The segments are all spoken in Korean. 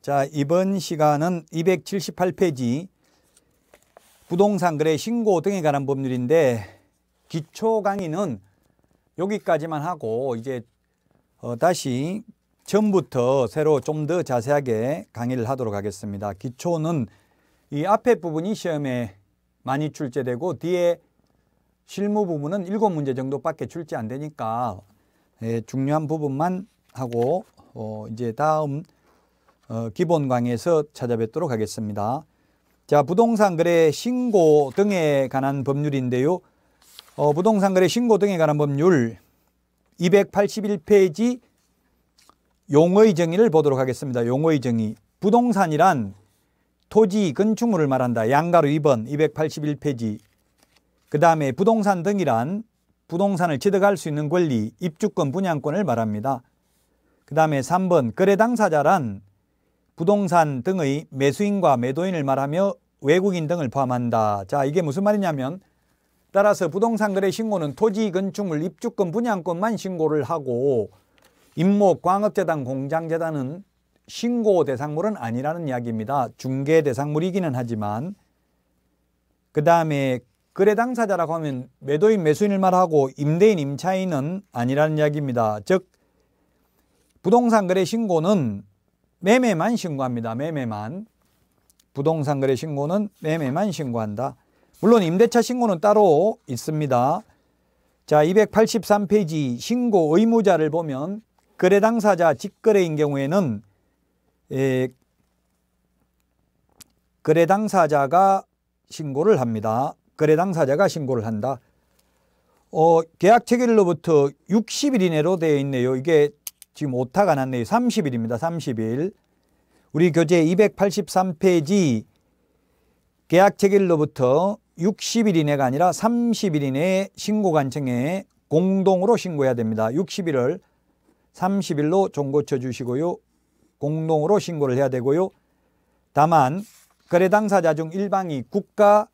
자, 이번 시간은 278페이지 부동산 거래 신고 등에 관한 법률인데 기초 강의는 여기까지만 하고 이제 어, 다시 전부터 새로 좀 더 자세하게 강의를 하도록 하겠습니다. 기초는 이 앞에 부분이 시험에 많이 출제되고 뒤에 실무 부분은 7 문제 정도밖에 출제 안 되니까 예, 중요한 부분만 하고 어, 이제 다음 어, 기본 강의에서 찾아뵙도록 하겠습니다. 자, 부동산 거래 신고 등에 관한 법률인데요. 어, 부동산 거래 신고 등에 관한 법률 281페이지 용어의 정의를 보도록 하겠습니다. 용어의 정의. 부동산이란 토지, 건축물을 말한다. 양가로 2번 281페이지. 그 다음에 부동산 등이란 부동산을 취득할 수 있는 권리, 입주권, 분양권을 말합니다. 그 다음에 3번 거래 당사자란 부동산 등의 매수인과 매도인을 말하며 외국인 등을 포함한다. 자, 이게 무슨 말이냐면 따라서 부동산 거래 신고는 토지, 건축물, 입주권, 분양권만 신고를 하고 임목, 광업재단, 공장재단은 신고 대상물은 아니라는 이야기입니다. 중개 대상물이기는 하지만 그 다음에 거래 당사자라고 하면 매도인, 매수인을 말하고 임대인, 임차인은 아니라는 이야기입니다. 즉 부동산 거래 신고는 매매만 신고합니다. 매매만. 부동산 거래 신고는 매매만 신고한다. 물론 임대차 신고는 따로 있습니다. 자, 283페이지 신고 의무자를 보면 거래 당사자 직거래인 경우에는 예, 거래 당사자가 신고를 합니다. 거래 당사자가 신고를 한다. 어, 계약 체결로부터 60일 이내로 되어 있네요. 이게 지금 오타가 났네요. 30일입니다. 30일. 우리 교재 283페이지 계약 체결로부터 60일 이내가 아니라 30일 이내에 신고관청에 공동으로 신고해야 됩니다. 60일을 30일로 종고쳐 주시고요. 공동으로 신고를 해야 되고요. 다만 거래 당사자 중 일방이 국가,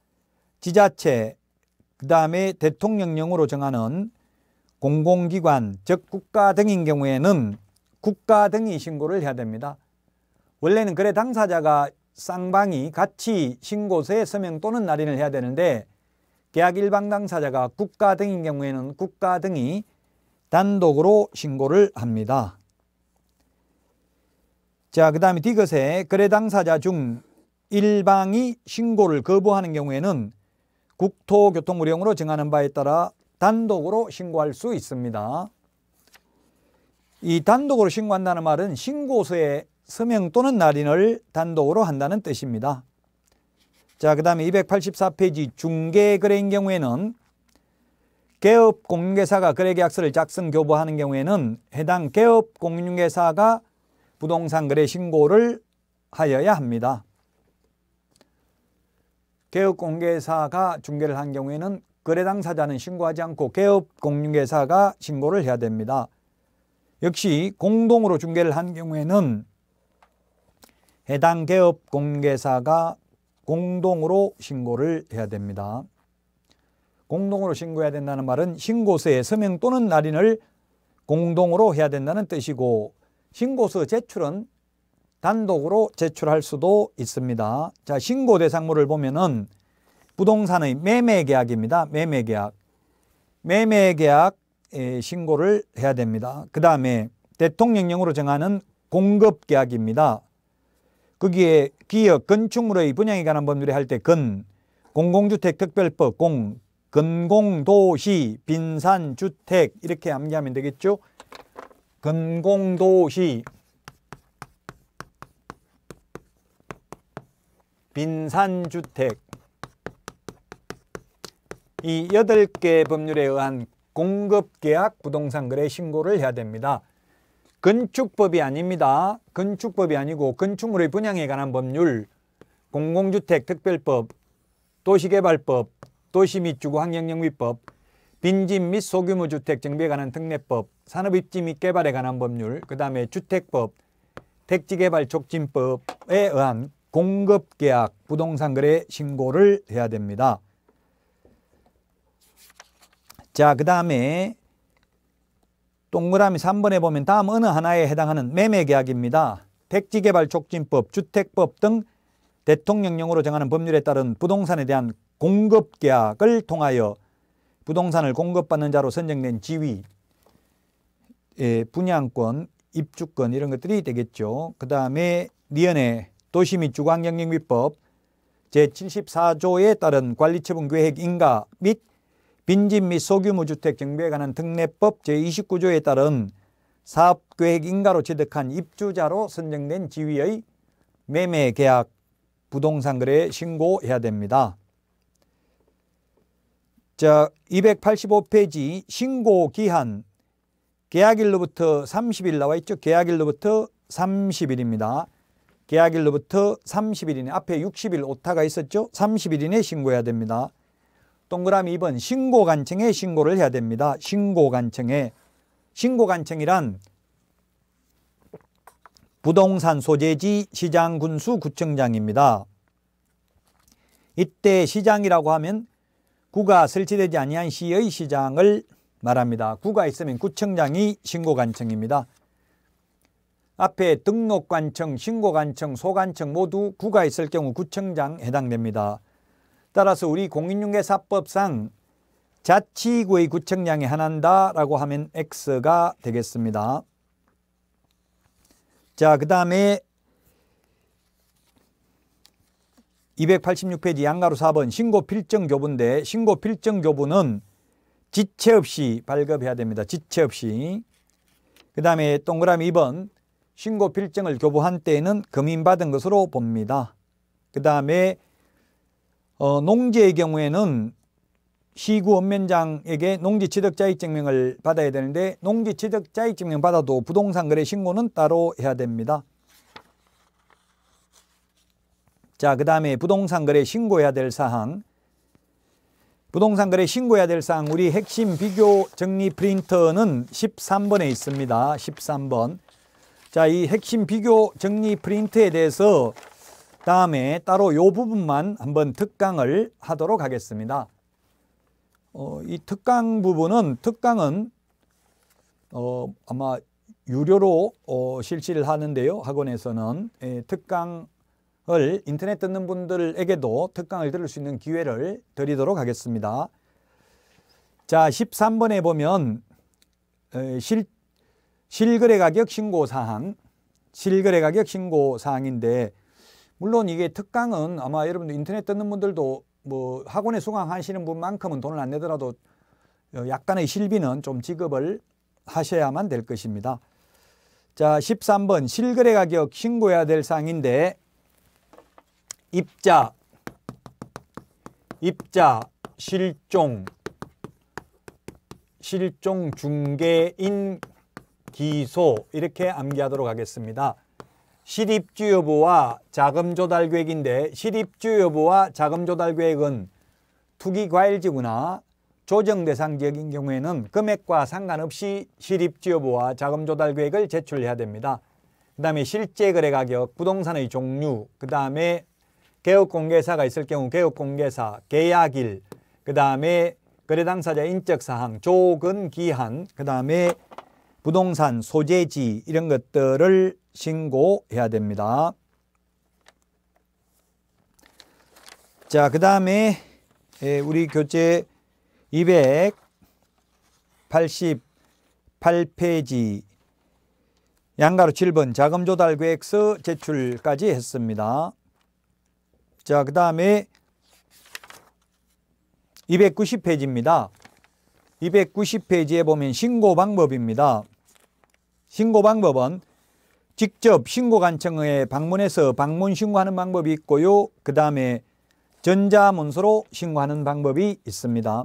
지자체, 그 다음에 대통령령으로 정하는 공공기관, 즉 국가 등인 경우에는 국가 등이 신고를 해야 됩니다. 원래는 거래 당사자가 쌍방이 같이 신고서에 서명 또는 날인을 해야 되는데 계약 일방 당사자가 국가 등인 경우에는 국가 등이 단독으로 신고를 합니다. 자, 그 다음에 디귿에 거래 당사자 중 일방이 신고를 거부하는 경우에는 국토교통무령으로 정하는 바에 따라 단독으로 신고할 수 있습니다. 이 단독으로 신고한다는 말은 신고서에 서명 또는 날인을 단독으로 한다는 뜻입니다. 자, 그 다음에 284페이지 중개거래인 경우에는 개업 공인계사가 거래계약서를 작성 교부하는 경우에는 해당 개업 공인계사가 부동산 거래 신고를 하여야 합니다. 개업 공개사가 중개를 한 경우에는 거래당 사자는 신고하지 않고 개업 공인회사가 신고를 해야 됩니다. 역시 공동으로 중개를 한 경우에는 해당 개업 공개사가 공동으로 신고를 해야 됩니다. 공동으로 신고해야 된다는 말은 신고서에 서명 또는 날인을 공동으로 해야 된다는 뜻이고 신고서 제출은 단독으로 제출할 수도 있습니다. 자, 신고 대상물을 보면은 부동산의 매매 계약입니다. 매매 계약. 매매 계약 신고를 해야 됩니다. 그 다음에 대통령령으로 정하는 공급 계약입니다. 거기에 기업, 건축물의 분양에 관한 법률에 할때 건, 공공주택특별법, 공, 건공도시, 빈산주택 이렇게 암기하면 되겠죠. 건공도시, 빈산주택 이 여덟 개 법률에 의한 공급계약 부동산거래 신고를 해야 됩니다. 건축법이 아닙니다. 건축법이 아니고 건축물의 분양에 관한 법률, 공공주택특별법, 도시개발법, 도시 및 주거환경영위법, 빈집 및 소규모 주택 정비에 관한 특례법, 산업입지 및 개발에 관한 법률, 그 다음에 주택법, 택지개발 촉진법에 의한 공급계약 부동산거래 신고를 해야 됩니다. 자, 그 다음에 동그라미 3번에 보면 다음 어느 하나에 해당하는 매매계약입니다. 택지개발촉진법, 주택법 등 대통령령으로 정하는 법률에 따른 부동산에 대한 공급계약을 통하여 부동산을 공급받는 자로 선정된 지위, 예, 분양권, 입주권 이런 것들이 되겠죠. 그 다음에 니은의 도시 및 주거환경영위법 제74조에 따른 관리처분 계획 인가 및 빈집 및 소규모 주택 정비에 관한 특례법 제29조에 따른 사업계획 인가로 취득한 입주자로 선정된 지위의 매매 계약 부동산 거래에 신고해야 됩니다. 자, 285페이지 신고 기한 계약일로부터 30일 나와 있죠. 계약일로부터 30일입니다. 계약일로부터 30일이네. 앞에 60일 오타가 있었죠. 30일 이내 신고해야 됩니다. 동그라미 2번 신고관청에 신고를 해야 됩니다. 신고관청에. 신고관청이란 부동산 소재지 시장 군수 구청장입니다. 이때 시장이라고 하면 구가 설치되지 아니한 시의 시장을 말합니다. 구가 있으면 구청장이 신고관청입니다. 앞에 등록관청, 신고관청, 소관청 모두 구가 있을 경우 구청장 해당됩니다. 따라서 우리 공인중개사법상 자치구의 구청량이 하나다라고 하면 X가 되겠습니다. 자, 그 다음에 286페이지 양가로 4번 신고 필증 교부인데 신고 필증 교부는 지체 없이 발급해야 됩니다. 지체 없이. 그 다음에 동그라미 2번 신고 필증을 교부한 때에는 금인받은 것으로 봅니다. 그 다음에 어, 농지의 경우에는 시구 원면장에게 농지취득자익증명을 받아야 되는데 농지취득자익증명 받아도 부동산 거래 신고는 따로 해야 됩니다. 자, 그 다음에 부동산 거래 신고해야 될 사항 부동산 거래 신고해야 될 사항 우리 핵심 비교 정리 프린터는 13번에 있습니다. 13번 자, 이 핵심 비교 정리 프린트에 대해서 다음에 따로 이 부분만 한번 특강을 하도록 하겠습니다. 어, 이 특강 부분은 특강은 어, 아마 유료로 어, 실시를 하는데요. 학원에서는 예, 특강을 인터넷 듣는 분들에게도 특강을 들을 수 있는 기회를 드리도록 하겠습니다. 자, 13번에 보면 에, 실, 실거래 가격 신고 사항, 실거래 가격 신고 사항인데 물론 이게 특강은 아마 여러분들 인터넷 듣는 분들도 뭐 학원에 수강하시는 분만큼은 돈을 안 내더라도 어, 약간의 실비는 좀 지급을 하셔야만 될 것입니다. 자, 13번 실거래 가격 신고해야 될 사항인데 입자 입자 실종 실종 중개인 기소 이렇게 암기하도록 하겠습니다. 실입주 여부와 자금조달 계획인데 실입주 여부와 자금조달 계획은 투기과일지구나 조정대상 지역인 경우에는 금액과 상관없이 실입주 여부와 자금조달 계획을 제출해야 됩니다. 그 다음에 실제 거래 가격, 부동산의 종류, 그 다음에 개업공개사가 있을 경우 개업공개사, 계약일, 그 다음에 거래 당사자 인적사항, 조건 기한, 그 다음에 부동산, 소재지 이런 것들을 신고해야 됩니다. 자, 그 다음에 예, 우리 교재 288페이지 양가로 7번 자금조달 계획서 제출까지 했습니다. 자, 그 다음에 290페이지입니다. 290페이지에 보면 신고 방법입니다. 신고 방법은 직접 신고관청에 방문해서 방문 신고하는 방법이 있고요. 그 다음에 전자문서로 신고하는 방법이 있습니다.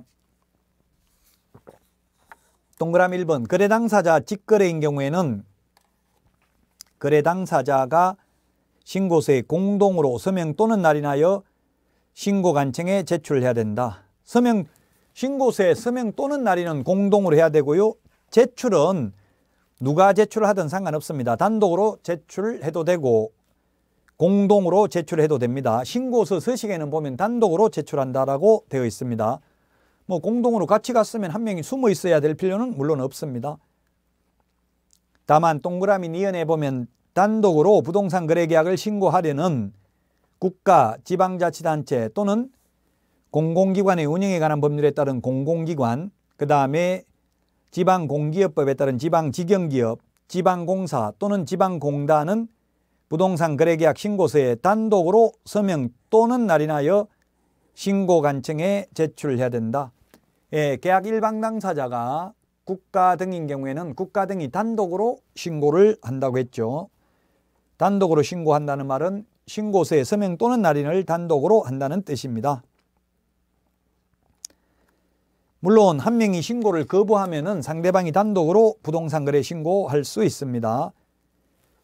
동그라미 1번 거래 당사자 직거래인 경우에는 거래 당사자가 신고서에 공동으로 서명 또는 날인하여 신고관청에 제출해야 된다. 서명 신고서에 서명 또는 날인은 공동으로 해야 되고요. 제출은 누가 제출하든 상관없습니다. 단독으로 제출해도 되고 공동으로 제출해도 됩니다. 신고서 서식에는 보면 단독으로 제출한다라고 되어 있습니다. 뭐 공동으로 같이 갔으면 한 명이 숨어 있어야 될 필요는 물론 없습니다. 다만 동그라미 니은에 보면 단독으로 부동산 거래 계약을 신고하려는 국가, 지방자치단체 또는 공공기관의 운영에 관한 법률에 따른 공공기관, 그 다음에 지방공기업법에 따른 지방직영기업, 지방공사 또는 지방공단은 부동산 거래계약 신고서에 단독으로 서명 또는 날인하여 신고관청에 제출해야 된다. 예, 계약 일방 당사자가 국가 등인 경우에는 국가 등이 단독으로 신고를 한다고 했죠. 단독으로 신고한다는 말은 신고서에 서명 또는 날인을 단독으로 한다는 뜻입니다. 물론 한 명이 신고를 거부하면 상대방이 단독으로 부동산 거래 신고할 수 있습니다.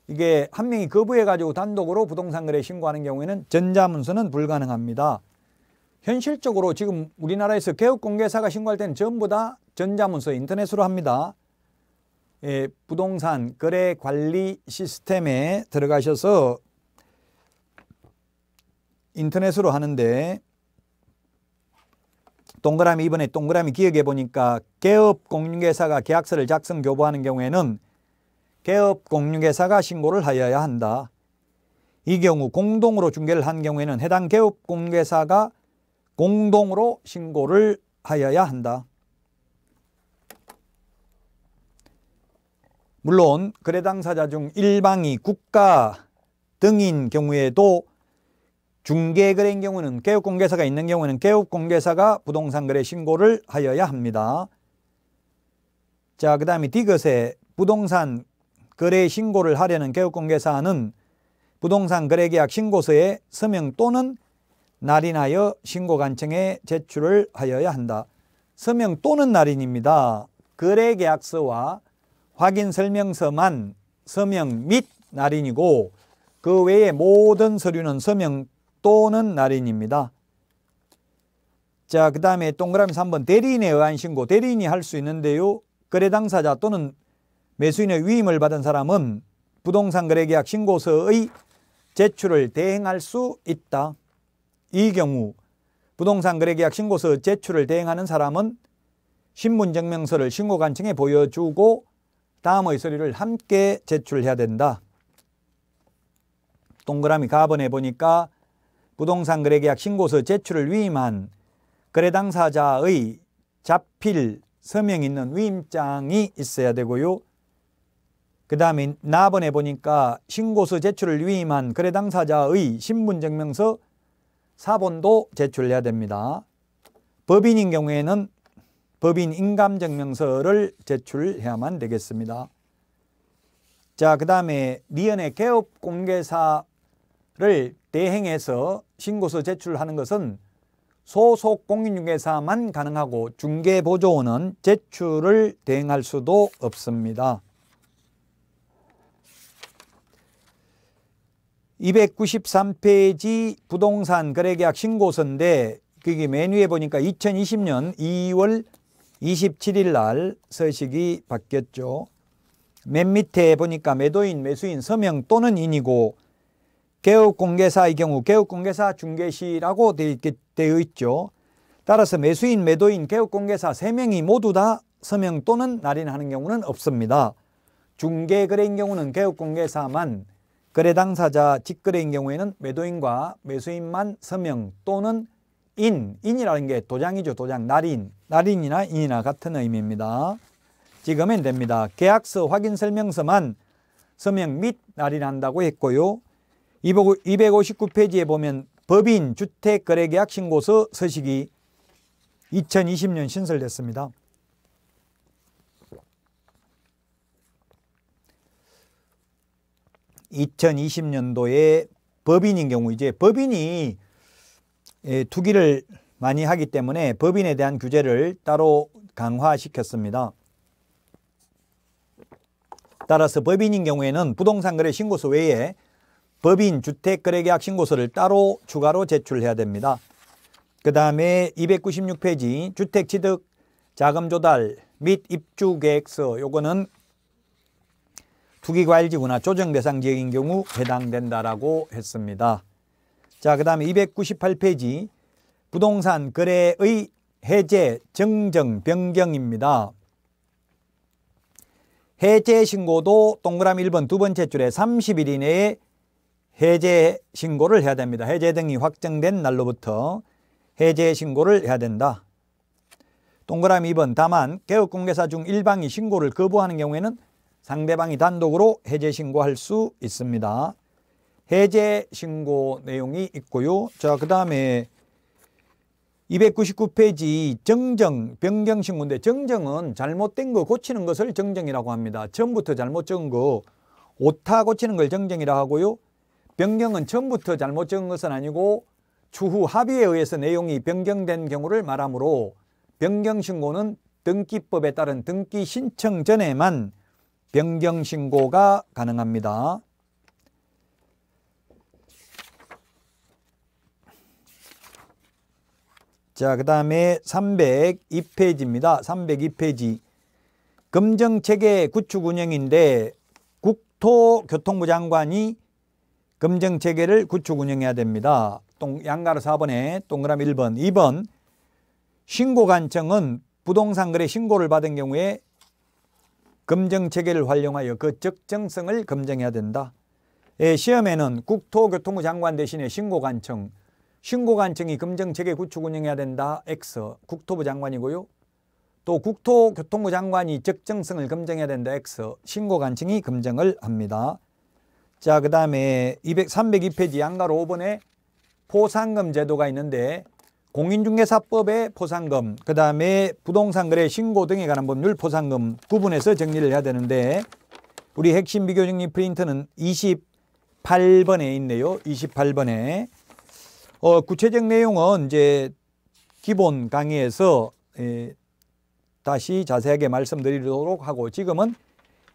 이게 한 명이 거부해가지고 단독으로 부동산 거래 신고하는 경우에는 전자문서는 불가능합니다. 현실적으로 지금 우리나라에서 개업공개사가 신고할 때는 전부 다 전자문서 인터넷으로 합니다. 예, 부동산 거래 관리 시스템에 들어가셔서 인터넷으로 하는데 동그라미 이번에 동그라미 기억해 보니까 개업 공인회사가 계약서를 작성 교부하는 경우에는 개업 공인회사가 신고를 하여야 한다. 이 경우 공동으로 중개를 한 경우에는 해당 개업 공인회사가 공동으로 신고를 하여야 한다. 물론 거래 당사자 중 일방이 국가 등인 경우에도 중개거래인 경우는 개업공개사가 있는 경우는 개업공개사가 부동산거래 신고를 하여야 합니다. 자, 그 다음에 디귿에 부동산 거래 신고를 하려는 개업공개사는 부동산 거래계약 신고서에 서명 또는 날인하여 신고관청에 제출을 하여야 한다. 서명 또는 날인입니다. 거래계약서와 확인설명서만 서명 및 날인이고 그 외에 모든 서류는 서명 또는 날인입니다. 자, 그 다음에 동그라미 3번 대리인에 의한 신고. 대리인이 할 수 있는데요. 거래 당사자 또는 매수인의 위임을 받은 사람은 부동산 거래계약 신고서의 제출을 대행할 수 있다. 이 경우 부동산 거래계약 신고서 제출을 대행하는 사람은 신분증명서를 신고관청에 보여주고 다음의 서류를 함께 제출해야 된다. 동그라미 가번에 보니까 부동산 거래계약 신고서 제출을 위임한 거래 당사자의 자필 서명 있는 위임장이 있어야 되고요. 그 다음에 나번에 보니까 신고서 제출을 위임한 거래 당사자의 신분증명서 사본도 제출해야 됩니다. 법인인 경우에는 법인 인감증명서를 제출해야만 되겠습니다. 자, 그 다음에 미연의 개업공개사를 대행해서 신고서 제출하는 것은 소속 공인중개사만 가능하고 중개보조원은 제출을 대행할 수도 없습니다. 293페이지 부동산 거래계약 신고서인데 그게 맨 위에 보니까 2020년 2월 27일 날 서식이 바뀌었죠. 맨 밑에 보니까 매도인, 매수인, 서명 또는 인이고 개업공개사의 경우 개업공개사 중개시라고 되어, 있, 죠 따라서 매수인, 매도인, 개업공개사 3명이 모두 다 서명 또는 날인하는 경우는 없습니다. 중개거래인 경우는 개업공개사만 거래 당사자 직거래인 경우에는 매도인과 매수인만 서명 또는 인, 인이라는 게 도장이죠. 도장, 날인, 날인이나 인이나 같은 의미입니다. 지금은 됩니다. 계약서 확인 설명서만 서명 및 날인한다고 했고요. 259페이지에 보면 법인 주택거래계약 신고서 서식이 2020년 신설됐습니다. 2 0 2 0 년도에 법인인 경우 이제 법인이 예, 투기를 많이 하기 때문에 법인에 대한 규제를 따로 강화시켰습니다. 따라서 법인인 경우에는 부동산 거래 신고서 외에 법인 주택거래계약 신고서를 따로 추가로 제출해야 됩니다. 그 다음에 296페이지 주택취득 자금조달 및 입주계획서 요거는 투기과일지구나 조정대상지역인 경우 해당된다라고 했습니다. 자, 그 다음에 298페이지 부동산 거래의 해제 정정 변경입니다. 해제 신고도 동그라미 1번 두 번째 줄에 30일 이내에 해제 신고를 해야 됩니다. 해제 등이 확정된 날로부터 해제 신고를 해야 된다. 동그라미 2번 다만 개업공개사 중 일방이 신고를 거부하는 경우에는 상대방이 단독으로 해제 신고할 수 있습니다. 해제 신고 내용이 있고요. 자, 그 다음에 299페이지 정정, 변경 신고인데 정정은 잘못된 거 고치는 것을 정정이라고 합니다. 처음부터 잘못 적은 거 오타 고치는 걸 정정이라 하고요. 변경은 처음부터 잘못 적은 것은 아니고 추후 합의에 의해서 내용이 변경된 경우를 말하므로 변경 신고는 등기법에 따른 등기 신청 전에만 변경 신고가 가능합니다. 자, 그 다음에 302페이지입니다. 302페이지. 검정체계 구축 운영인데 국토교통부 장관이 검증 체계를 구축 운영해야 됩니다. 동, 양가로 4번에 동그라미 1번, 2번 신고 관청은 부동산 거래 신고를 받은 경우에 검증 체계를 활용하여 그 적정성을 검증해야 된다. 예, 시험에는 국토교통부 장관 대신에 신고 관청, 신고 관청이 검증 체계 구축 운영해야 된다. X, 국토부 장관이고요. 또 국토교통부 장관이 적정성을 검증해야 된다. X, 신고 관청이 검증을 합니다. 자, 그 다음에 200, 302페이지 양가로 5번에 포상금 제도가 있는데 공인중개사법의 포상금, 그 다음에 부동산 거래 신고 등에 관한 법률 포상금 구분해서 정리를 해야 되는데 우리 핵심 비교 정리 프린트는 28번에 있네요. 28번에. 어, 구체적 내용은 이제 기본 강의에서 에, 예, 다시 자세하게 말씀드리도록 하고 지금은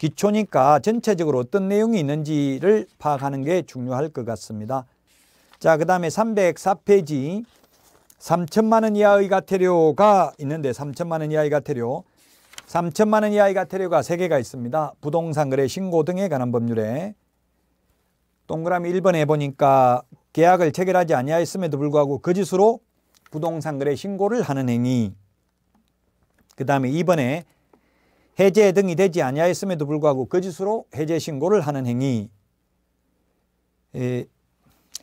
기초니까 전체적으로 어떤 내용이 있는지를 파악하는 게 중요할 것 같습니다. 자, 그 다음에 304페이지 3천만 원 이하의 가태료가 있는데 3천만 원 이하의 가태료 3천만 원 이하의 가태료가 3개가 있습니다. 부동산 거래 신고 등에 관한 법률에 동그라미 1번에 보니까 계약을 체결하지 아니하였음에도 불구하고 거짓으로 부동산 거래 신고를 하는 행위 그 다음에 2번에 해제 등이 되지 아니하였음에도 불구하고 거짓으로 그 해제 신고를 하는 행위 에, 예,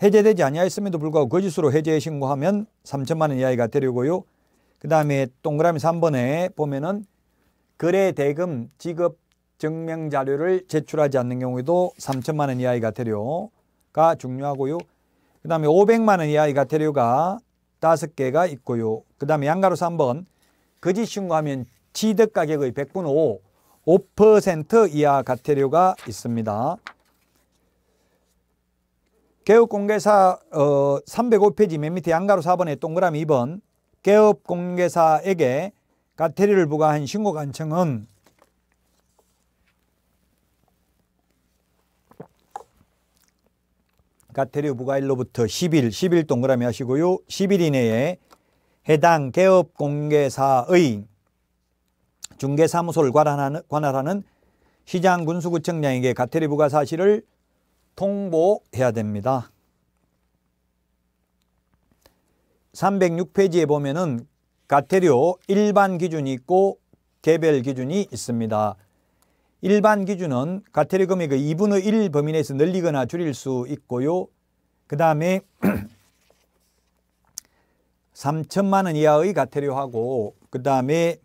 해제되지 아니하였음에도 불구하고 거짓으로 그 해제 신고하면 3천만 원 이하가 되려고요. 그 다음에 동그라미 3번에 보면은 거래 대금 지급 증명 자료를 제출하지 않는 경우에도 3천만 원 이하의 가태료가 중요하고요. 그 다음에 500만 원 이하의 가태료가 다 개가 있고요. 그 다음에 양가로 3번 거짓 신고하면 취득 가격의 100분의 5, 5% 이하 과태료가 있습니다. 개업공개사 어, 305페이지 맨 밑에 양가로 4번에 동그라미 2번 개업공개사에게 과태료를 부과한 신고관청은 과태료 부과일로부터 10일, 10일 동그라미 하시고요. 10일 이내에 해당 개업공개사의 중개사무소를 관할하는, 시장 군수구청장에게 가태리 부과 사실을 통보해야 됩니다. 306페이지에 보면은 가태료 일반 기준이 있고 개별 기준이 있습니다. 일반 기준은 가태료 금액의 2분의 1 범위 내에서 늘리거나 줄일 수 있고요. 그 다음에 3천만 원 이하의 가태료하고 그 다음에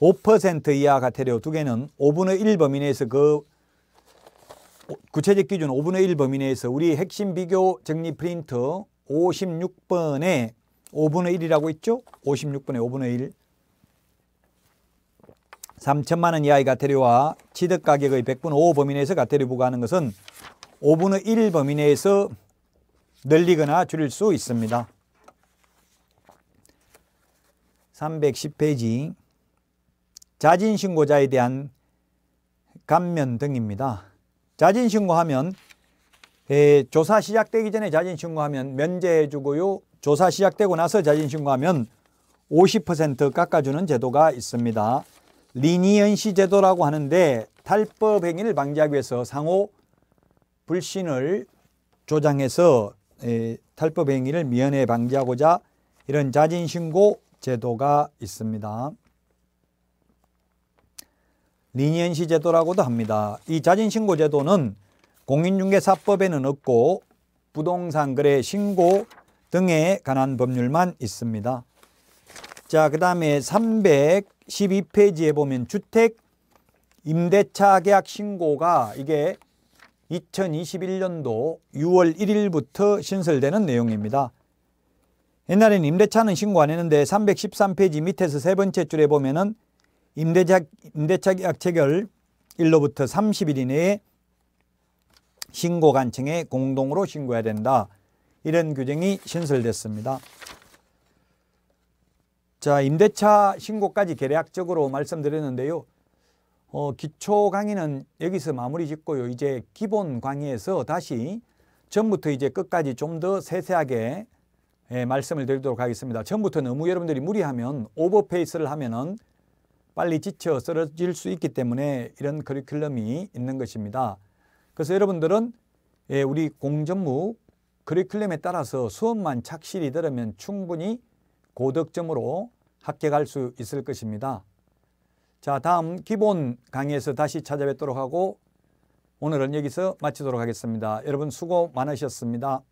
5% 이하 과태료 두 개는 5분의 1 범위 내에서 그 구체적 기준 5분의 1 범위 내에서 우리 핵심 비교 정리 프린트 56번에 5분의 1이라고 있죠? 56번에 5분의 1. 3천만 원 이하의 가태료와 취득 가격의 100분의 5 범위 내에서 가태료 부과하는 것은 5분의 1 범위 내에서 늘리거나 줄일 수 있습니다. 310페이지 자진신고자에 대한 감면 등입니다. 자진신고하면 에, 조사 시작되기 전에 자진신고하면 면제해주고요. 조사 시작되고 나서 자진신고하면 50% 깎아주는 제도가 있습니다. 리니언시 제도라고 하는데 탈법 행위를 방지하기 위해서 상호 불신을 조장해서 탈법 행위를 미연에 방지하고자 이런 자진신고 제도가 있습니다. 니니엔시 제도라고도 합니다. 이 자진신고 제도는 공인중개사법에는 없고 부동산 거래 신고 등에 관한 법률만 있습니다. 자, 그 다음에 312페이지에 보면 주택 임대차 계약 신고가 이게 2021년도 6월 1일부터 신설되는 내용입니다. 옛날에는 임대차는 신고 안 했는데 313페이지 밑에서 세 번째 줄에 보면은 임대자, 임대차 계약 체결 일로부터3 0일 이내에 신고 간청에 공동으로 신고해야 된다. 이런 규정이 신설됐습니다. 자, 임대차 신고까지 계략적으로 말씀드렸는데요. 어, 기초 강의는 여기서 마무리 짓고요. 이제 기본 강의에서 다시 전부터 이제 끝까지 좀 더 세세하게 예, 말씀을 드리도록 하겠습니다. 전부터 너무 여러분들이 무리하면 오버페이스를 하면은 빨리 지쳐 쓰러질 수 있기 때문에 이런 커리큘럼이 있는 것입니다. 그래서 여러분들은 예, 우리 공전무 커리큘럼에 따라서 수업만 착실히 들으면 충분히 고득점으로 합격할 수 있을 것입니다. 자 다음 기본 강의에서 다시 찾아뵙도록 하고 오늘은 여기서 마치도록 하겠습니다. 여러분 수고 많으셨습니다.